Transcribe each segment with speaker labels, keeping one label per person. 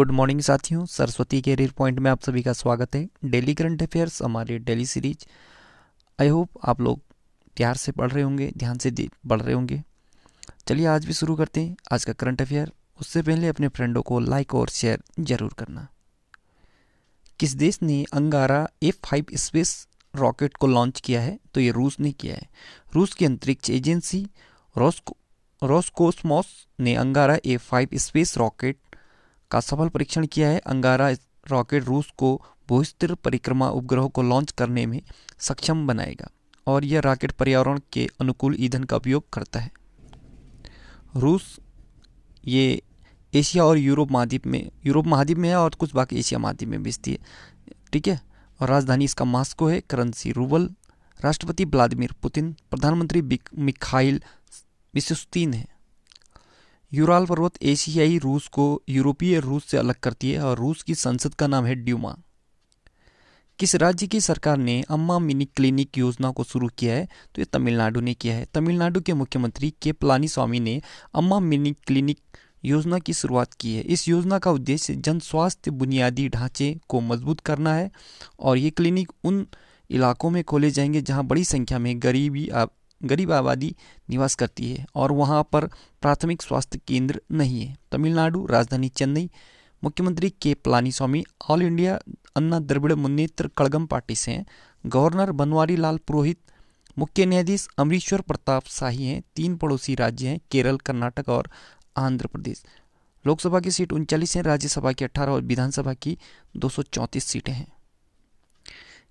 Speaker 1: good morning साथियों Saraswati career point में आप सभी का स्वागत है डेली करंट अफेयर्स हमारी डेली सीरीज आई होप आप लोग प्यार से पढ़ रहे होंगे ध्यान से पढ़ रहे होंगे चलिए आज भी शुरू करते हैं आज का करंट अफेयर उससे पहले अपने फ्रेंडों को लाइक और शेयर जरूर करना किस देश ने Angara A five space rocket को लॉन्च किया है तो ये रूस ने किया है रूस की अंतरिक्ष एजेंसी रोस्को रोस्कोसमोस ने Angara A five space rocket का सफल परीक्षण किया है अंगारा रॉकेट रूस को बहुस्तर परिक्रमा उपग्रह को लॉन्च करने में सक्षम बनाएगा और यह रॉकेट पर्यावरण के अनुकूल ईंधन का उपयोग करता है रूस ये एशिया और यूरोप महाद्वीप में यूरोप महाद्वीप में है और कुछ बाकी एशिया महाद्वीप में बेचती है ठीक है और राजधानी इसका मास्को है करेंसी रूबल राष्ट्रपति व्लादिमिर पुतिन प्रधानमंत्री मिखाइल विशुस्तीन है यूराल पर्वत एशियाई रूस को यूरोपीय रूस से अलग करती है और रूस की संसद का नाम है ड्यूमा किस राज्य की सरकार ने अम्मा मिनी क्लिनिक योजना को शुरू किया है तो ये तमिलनाडु ने किया है तमिलनाडु के मुख्यमंत्री के पलानी स्वामी ने अम्मा मिनी क्लिनिक योजना की शुरुआत की है इस योजना का उद्देश्य जन स्वास्थ्य बुनियादी ढांचे को मजबूत करना है और ये क्लिनिक उन इलाकों में खोले जाएंगे जहां बड़ी संख्या में गरीबी गरीब आबादी निवास करती है और वहाँ पर प्राथमिक स्वास्थ्य केंद्र नहीं है तमिलनाडु राजधानी चेन्नई मुख्यमंत्री K Palani Swami all India Anna Dravida Munnetra Kazhagam party से हैं गवर्नर बनवारी लाल पुरोहित मुख्य न्यायाधीश अमरीश्वर प्रताप शाही हैं तीन पड़ोसी राज्य हैं केरल कर्नाटक और आंध्र प्रदेश लोकसभा की सीट उनचालीस हैं राज्यसभा की अट्ठारह और विधानसभा की दो सीटें हैं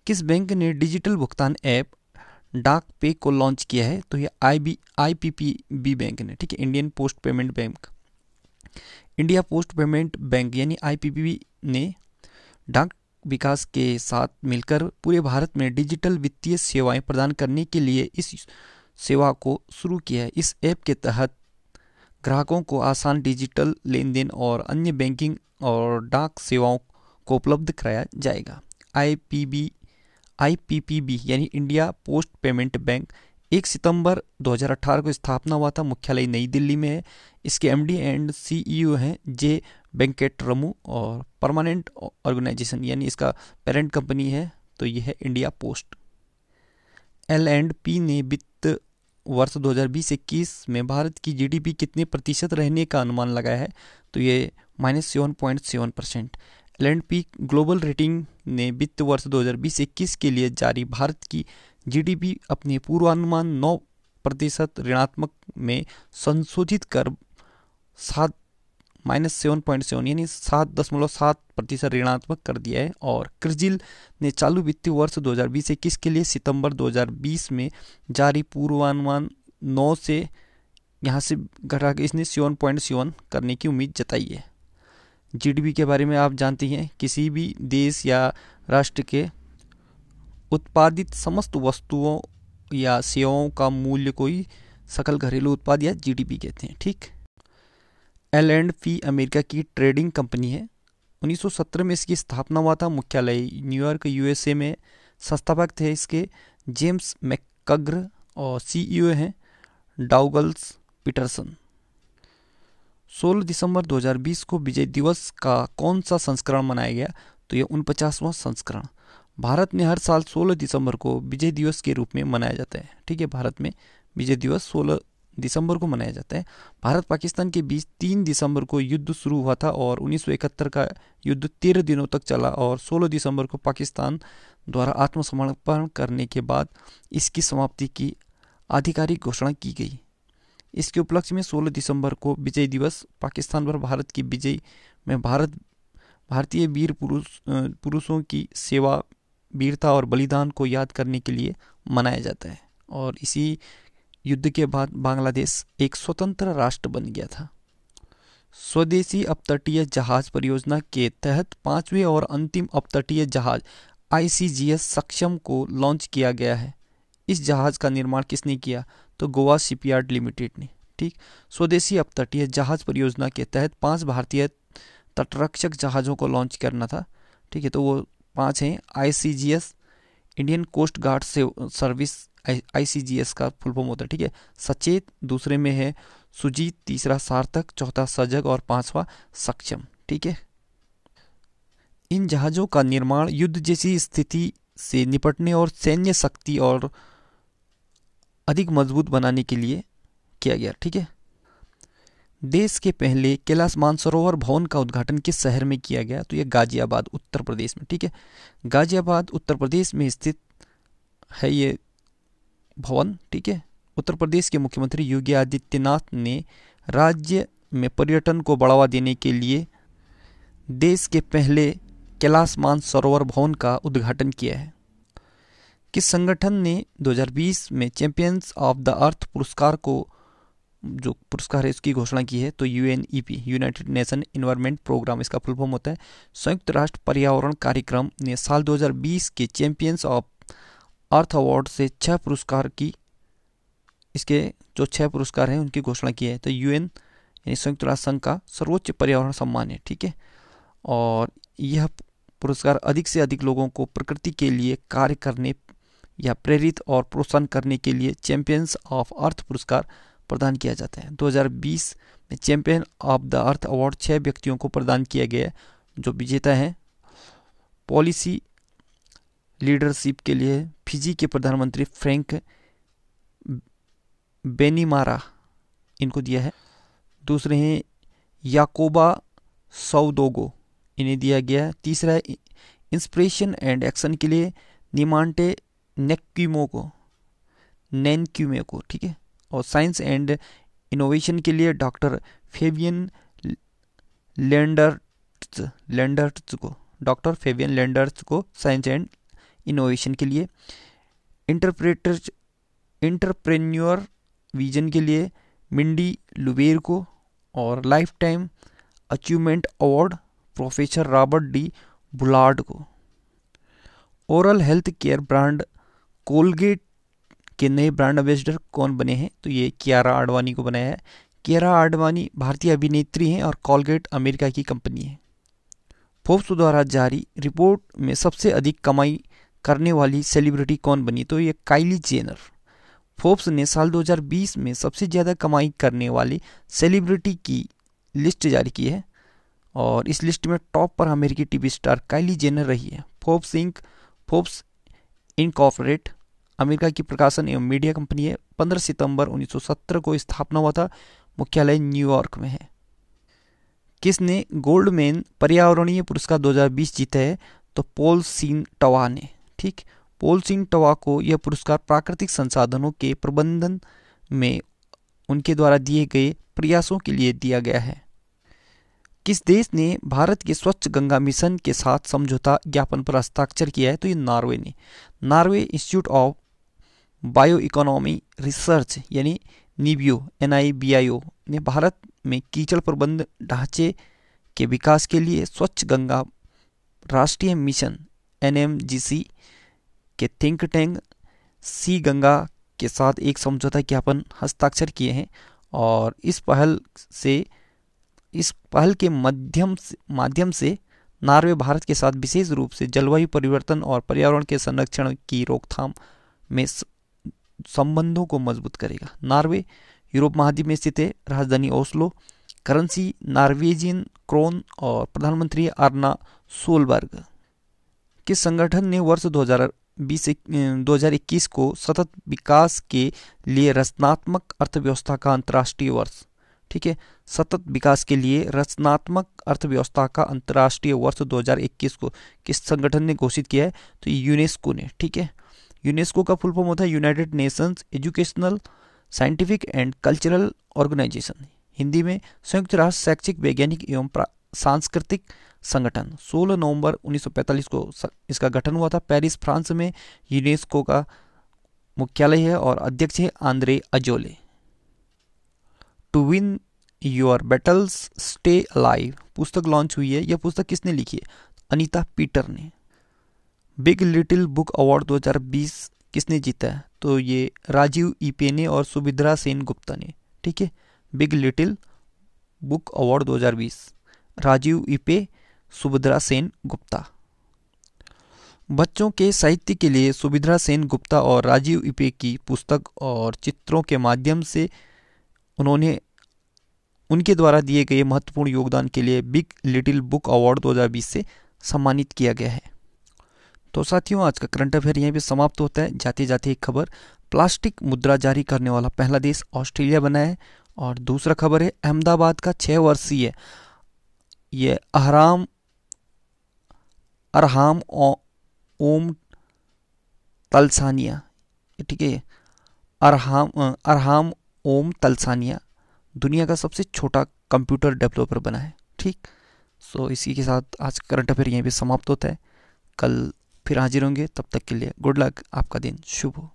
Speaker 1: किस बैंक ने डिजिटल भुगतान ऐप डाक पे को लॉन्च किया है तो ये I B I P P B bank ने ठीक है Indian post payment bank India post payment bank यानी आई ने डाक विकास के साथ मिलकर पूरे भारत में डिजिटल वित्तीय सेवाएं प्रदान करने के लिए इस सेवा को शुरू किया है इस ऐप के तहत ग्राहकों को आसान डिजिटल लेन देन और अन्य बैंकिंग और डाक सेवाओं को उपलब्ध कराया जाएगा आई आईपीपीबी यानी इंडिया पोस्ट पेमेंट बैंक एक सितंबर 2018 को स्थापना हुआ था मुख्यालय नई दिल्ली में है इसके एमडी एंड सीईओ हैं जे बैंकेट रमू और परमानेंट ऑर्गेनाइजेशन यानी इसका पेरेंट कंपनी है तो ये है India post L and P ने वित्त वर्ष 2020-21 में भारत की जीडीपी कितने प्रतिशत रहने का अनुमान लगाया है तो ये minus seven point seven percent land peak global rating ने वित्त वर्ष 2021 के लिए जारी भारत की जीडीपी अपने पूर्वानुमान 9 प्रतिशत ऋणात्मक में संशोधित कर सात माइनस सेवन पॉइंट सेवन यानी सात दशमलव सात प्रतिशत ऋणात्मक कर दिया है और क्रिजिल ने चालू वित्तीय वर्ष बीस इक्कीस के लिए सितंबर 2020 में जारी पूर्वानुमान नौ से यहाँ से घटा के इसने सेवन पॉइंट सेवन करने की उम्मीद जताई है जीडीपी के बारे में आप जानती हैं किसी भी देश या राष्ट्र के उत्पादित समस्त वस्तुओं या सेवाओं का मूल्य कोई सकल घरेलू उत्पाद या जीडीपी कहते हैं ठीक एल एंड पी अमेरिका की ट्रेडिंग कंपनी है 1917 में इसकी स्थापना हुआ था मुख्यालय न्यूयॉर्क यूएसए में संस्थापक थे इसके जेम्स मैकग्र और सीईओ हैं डाउगल्स पीटरसन 16 दिसंबर 2020 को विजय दिवस का कौन सा संस्करण मनाया गया तो यह उनपचासवां संस्करण भारत में हर साल 16 दिसंबर को विजय दिवस के रूप में मनाया जाता है ठीक है भारत में विजय दिवस 16 दिसंबर को मनाया जाता है भारत पाकिस्तान के बीच तीन दिसंबर को युद्ध शुरू हुआ था और 1971 का युद्ध तेरह दिनों तक चला और 16 दिसंबर को पाकिस्तान द्वारा आत्मसमर्पण करने के बाद इसकी समाप्ति की आधिकारिक घोषणा की गई इसके उपलक्ष्य में 16 दिसंबर को विजय दिवस पाकिस्तान पर भारत की विजय में भारत भारतीय वीर पुरुष पुरुषों की सेवा वीरता और बलिदान को याद करने के लिए मनाया जाता है और इसी युद्ध के बाद बांग्लादेश एक स्वतंत्र राष्ट्र बन गया था स्वदेशी अपतटीय जहाज परियोजना के तहत पांचवें और अंतिम अपतटीय जहाज आईसीजीएस सक्षम को लॉन्च किया गया है इस जहाज़ का निर्माण किसने किया तो गोवा शिपयार्ड लिमिटेड ने ठीक स्वदेशी अब तटीय जहाज़ परियोजना के तहत पांच भारतीय तटरक्षक जहाज़ों को लॉन्च करना था ठीक है तो वो पांच हैं आईसीजीएस इंडियन कोस्ट गार्ड से सर्विस आईसीजीएस का फुल फॉर्म होता है ठीक है सचेत दूसरे में है सुजीत तीसरा सार्थक चौथा सजग और पांचवा सक्षम ठीक है इन जहाज़ों का निर्माण युद्ध जैसी स्थिति से निपटने और सैन्य शक्ति और अधिक मजबूत बनाने के लिए किया गया ठीक है देश के पहले कैलाश मानसरोवर भवन का उद्घाटन किस शहर में किया गया तो यह गाजियाबाद उत्तर प्रदेश में ठीक है गाजियाबाद उत्तर प्रदेश में स्थित है ये भवन ठीक है उत्तर प्रदेश के मुख्यमंत्री योगी आदित्यनाथ ने राज्य में पर्यटन को बढ़ावा देने के लिए देश के पहले कैलाश मानसरोवर भवन का उद्घाटन किया है किस संगठन ने 2020 में चैंपियंस ऑफ द अर्थ पुरस्कार को जो पुरस्कार है इसकी घोषणा की है तो U N E P united nation environment programme इसका फुल फॉर्म होता है संयुक्त राष्ट्र पर्यावरण कार्यक्रम ने साल 2020 के चैंपियंस ऑफ अर्थ अवार्ड से छह पुरस्कार की इसके जो छह पुरस्कार हैं उनकी घोषणा की है तो यू एन यानी संयुक्त राष्ट्र संघ का सर्वोच्च पर्यावरण सम्मान है ठीक है और यह पुरस्कार अधिक से अधिक लोगों को प्रकृति के लिए कार्य करने या प्रेरित और प्रोत्साहन करने के लिए चैंपियंस ऑफ अर्थ पुरस्कार प्रदान किया जाता है 2020 में champion of the earth award छः व्यक्तियों को प्रदान किया गया जो विजेता हैं पॉलिसी लीडरशिप के लिए फिजी के प्रधानमंत्री फ्रैंक बेनीमारा इनको दिया है दूसरे हैं याकोबा सऊदोगो इन्हें दिया गया तीसरा इंस्पिरेशन एंड एक्शन के लिए निमांटे नेक्यूमो को नैनक्यूमे को ठीक है और साइंस एंड इनोवेशन के लिए डॉक्टर फेवियन लेंडर्ट्स लेंडर्ट्स को डॉक्टर फेवियन लेंडर्स को साइंस एंड इनोवेशन के लिए इंटरप्रेटर इंटरप्रेन्योर विजन के लिए मिंडी लुबेर को और life time achievement award professor Robert D Bullard को oral health care brand Colgate के नए ब्रांड एम्बेसडर कौन बने हैं तो ये कियारा आडवाणी को बनाया है कियारा आडवाणी भारतीय अभिनेत्री हैं और कोलगेट अमेरिका की कंपनी है फोर्ब्स द्वारा जारी रिपोर्ट में सबसे अधिक कमाई करने वाली सेलिब्रिटी कौन बनी तो ये काइली जेनर फोर्ब्स ने साल 2020 में सबसे ज़्यादा कमाई करने वाली सेलिब्रिटी की लिस्ट जारी की है और इस लिस्ट में टॉप पर अमेरिकी टीवी स्टार काइली जेनर रही है Forbes Inc Forbes incorporated America की प्रकाशन एवं मीडिया कंपनी है 15 सितंबर 1970 को स्थापना हुआ था मुख्यालय न्यूयॉर्क में है किसने गोल्डमैन पर्यावरणीय पुरस्कार 2020 जीता है तो पोल सीन टवा ने ठीक पोल सिंह टवा को यह पुरस्कार प्राकृतिक संसाधनों के प्रबंधन में उनके द्वारा दिए गए प्रयासों के लिए दिया गया है किस देश ने भारत के स्वच्छ गंगा मिशन के साथ समझौता ज्ञापन पर हस्ताक्षर किया है तो ये नॉर्वे ने Norway institute of bio economy research यानी निबियो एन आई बी आई ओ ने भारत में कीचड़ प्रबंध ढांचे के विकास के लिए स्वच्छ गंगा राष्ट्रीय mission N M G C के थिंक टैंक सी गंगा के साथ एक समझौता ज्ञापन हस्ताक्षर किए हैं और इस पहल से इस पहल के मध्यम माध्यम से नार्वे भारत के साथ विशेष रूप से जलवायु परिवर्तन और पर्यावरण के संरक्षण की रोकथाम में संबंधों को मजबूत करेगा नॉर्वे यूरोप महाद्वीप में स्थित है राजधानी ओस्लो करेंसी नॉर्वेजियन क्रोन और प्रधानमंत्री आर्ना सोलबर्ग के संगठन ने वर्ष 2020 2021 को सतत विकास के लिए रचनात्मक अर्थव्यवस्था का अंतर्राष्ट्रीय वर्ष ठीक है सतत विकास के लिए रचनात्मक अर्थव्यवस्था का अंतर्राष्ट्रीय वर्ष 2021 को किस संगठन ने घोषित किया है तो यूनेस्को ने ठीक है यूनेस्को का फुल फॉर्म होता है united nations educational scientific and cultural organisation Hindi में संयुक्त राष्ट्र शैक्षिक वैज्ञानिक एवं सांस्कृतिक संगठन 16 नवंबर 1945 को इसका गठन हुआ था पेरिस फ्रांस में यूनेस्को का मुख्यालय है और अध्यक्ष है Audrey Azoulay to win your battles stay alive पुस्तक लॉन्च हुई है यह पुस्तक किसने लिखी है अनीता पीटर ने बिग लिटिल बुक अवार्ड 2020 किसने जीता है तो ये राजीव ईपे ने और सुभिद्रा सेन गुप्ता ने ठीक है big little book award 2020 Rajiv Eipe Subhadra Sen Gupta बच्चों के साहित्य के लिए सुभिद्रा सेन गुप्ता और राजीव ईपे की पुस्तक और चित्रों के माध्यम से उन्होंने उनके द्वारा दिए गए महत्वपूर्ण योगदान के लिए बिग लिटिल बुक अवार्ड 2020 से सम्मानित किया गया है तो साथियों आज का करंट अफेयर यहीं पे समाप्त होता है जाती जाती एक खबर प्लास्टिक मुद्रा जारी करने वाला पहला देश ऑस्ट्रेलिया बना है और दूसरा खबर है अहमदाबाद का छः वर्षीय ये अहराम अरहाम ओम तलसानिया ठीक है अरहाम अरहाम ओम तलसानिया दुनिया का सबसे छोटा कंप्यूटर डेवलपर बना है ठीक सो so, इसी के साथ आज करंट अफेयर यहीं पे समाप्त होता है कल फिर हाजिर होंगे तब तक के लिए गुड लक आपका दिन शुभ हो